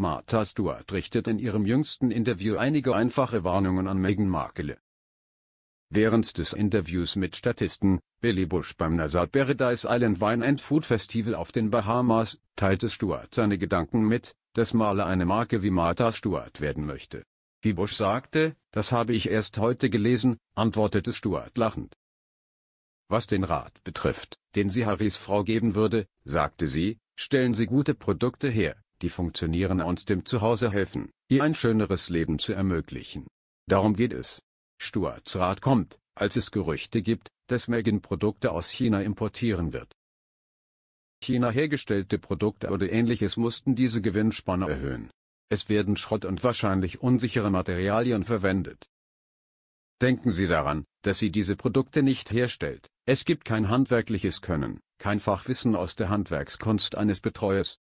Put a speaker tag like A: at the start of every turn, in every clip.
A: Martha Stewart richtet in ihrem jüngsten Interview einige einfache Warnungen an Meghan Markle. Während des Interviews mit Statisten, Billy Bush beim NASA Paradise Island Wine and Food Festival auf den Bahamas, teilte Stewart seine Gedanken mit, dass Marle eine Marke wie Martha Stewart werden möchte. Wie Bush sagte, das habe ich erst heute gelesen, antwortete Stewart lachend. Was den Rat betrifft, den sie Harrys Frau geben würde, sagte sie, stellen Sie gute Produkte her, die funktionieren und dem Zuhause helfen, ihr ein schöneres Leben zu ermöglichen. Darum geht es. Stuarts Rat kommt, als es Gerüchte gibt, dass Megan Produkte aus China importieren wird. China hergestellte Produkte oder ähnliches mussten diese Gewinnspanne erhöhen. Es werden Schrott und wahrscheinlich unsichere Materialien verwendet. Denken Sie daran, dass sie diese Produkte nicht herstellt. Es gibt kein handwerkliches Können, kein Fachwissen aus der Handwerkskunst eines Betreuers,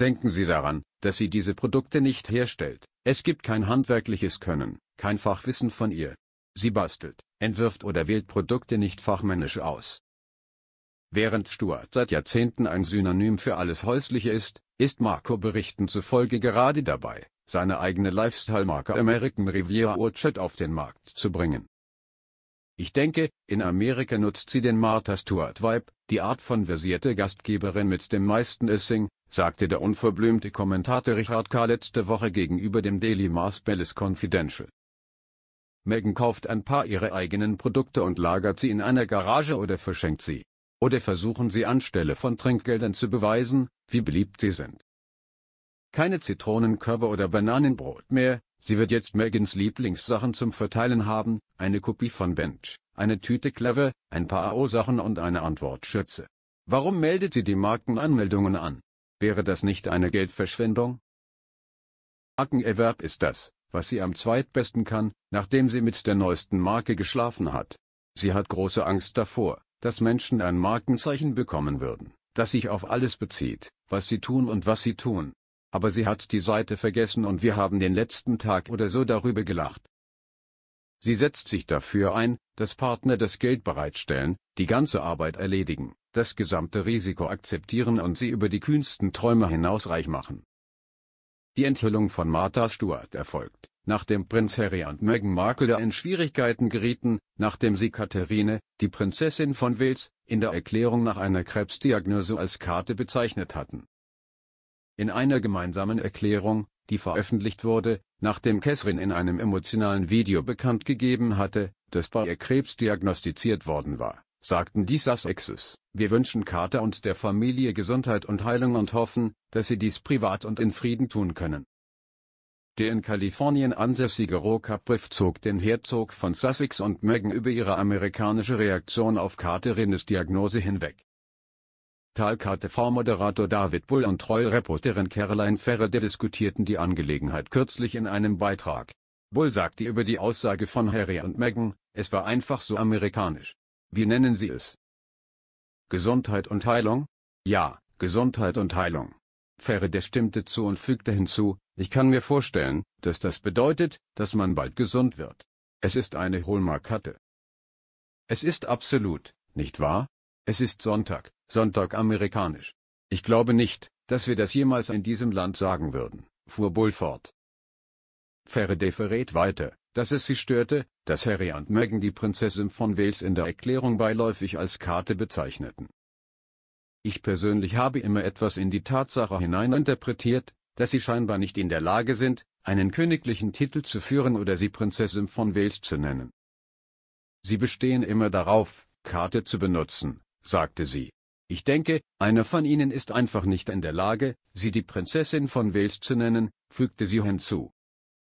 A: Denken Sie daran, dass sie diese Produkte nicht herstellt. Es gibt kein handwerkliches Können, kein Fachwissen von ihr. Sie bastelt, entwirft oder wählt Produkte nicht fachmännisch aus. Während Stuart seit Jahrzehnten ein Synonym für alles Häusliche ist, ist Marco Berichten zufolge gerade dabei, seine eigene Lifestyle-Marke American Riviera Orchard auf den Markt zu bringen. Ich denke, in Amerika nutzt sie den Martha Stuart Vibe, die Art von versierte Gastgeberin mit dem meisten Essing, sagte der unverblümte Kommentator Richard K. letzte Woche gegenüber dem Daily Mars Palace Confidential. Megan kauft ein paar ihrer eigenen Produkte und lagert sie in einer Garage oder verschenkt sie. Oder versuchen sie anstelle von Trinkgeldern zu beweisen, wie beliebt sie sind. Keine Zitronenkörbe oder Bananenbrot mehr, sie wird jetzt Megans Lieblingssachen zum Verteilen haben, eine Kopie von Bench, eine Tüte Clever, ein paar AO-Sachen und eine Antwortschürze. Warum meldet sie die Markenanmeldungen an? Wäre das nicht eine Geldverschwendung? Ackenerwerb ist das, was sie am zweitbesten kann, nachdem sie mit der neuesten Marke geschlafen hat. Sie hat große Angst davor, dass Menschen ein Markenzeichen bekommen würden, das sich auf alles bezieht, was sie tun und was sie tun. Aber sie hat die Seite vergessen und wir haben den letzten Tag oder so darüber gelacht. Sie setzt sich dafür ein, dass Partner das Geld bereitstellen, die ganze Arbeit erledigen, das gesamte Risiko akzeptieren und sie über die kühnsten Träume hinaus reich machen. Die Enthüllung von Martha Stewart erfolgt, nachdem Prinz Harry und Meghan Markle in Schwierigkeiten gerieten, nachdem sie Katharine, die Prinzessin von Wales, in der Erklärung nach einer Krebsdiagnose als Karte bezeichnet hatten. In einer gemeinsamen Erklärung, die veröffentlicht wurde, nachdem Catherine in einem emotionalen Video bekannt gegeben hatte, dass bei ihr Krebs diagnostiziert worden war, sagten die Sussexes, wir wünschen Carter und der Familie Gesundheit und Heilung und hoffen, dass sie dies privat und in Frieden tun können. Der in Kalifornien ansässige Rohkapriff zog den Herzog von Sussex und Meghan über ihre amerikanische Reaktion auf Catherines Diagnose hinweg talkarte moderator David Bull und Troll-Reporterin Caroline Ferrede diskutierten die Angelegenheit kürzlich in einem Beitrag. Bull sagte über die Aussage von Harry und Meghan, es war einfach so amerikanisch. Wie nennen Sie es? Gesundheit und Heilung? Ja, Gesundheit und Heilung. Ferrede stimmte zu und fügte hinzu, ich kann mir vorstellen, dass das bedeutet, dass man bald gesund wird. Es ist eine Hohlmarkhatte. Es ist absolut, nicht wahr? Es ist Sonntag, Sonntag amerikanisch. Ich glaube nicht, dass wir das jemals in diesem Land sagen würden, fuhr Bull fort. Faraday verrät weiter, dass es sie störte, dass Harry und Meghan die Prinzessin von Wales in der Erklärung beiläufig als Karte bezeichneten. Ich persönlich habe immer etwas in die Tatsache hineininterpretiert, dass sie scheinbar nicht in der Lage sind, einen königlichen Titel zu führen oder sie Prinzessin von Wales zu nennen. Sie bestehen immer darauf, Karte zu benutzen, sagte sie. Ich denke, einer von ihnen ist einfach nicht in der Lage, sie die Prinzessin von Wales zu nennen, fügte sie hinzu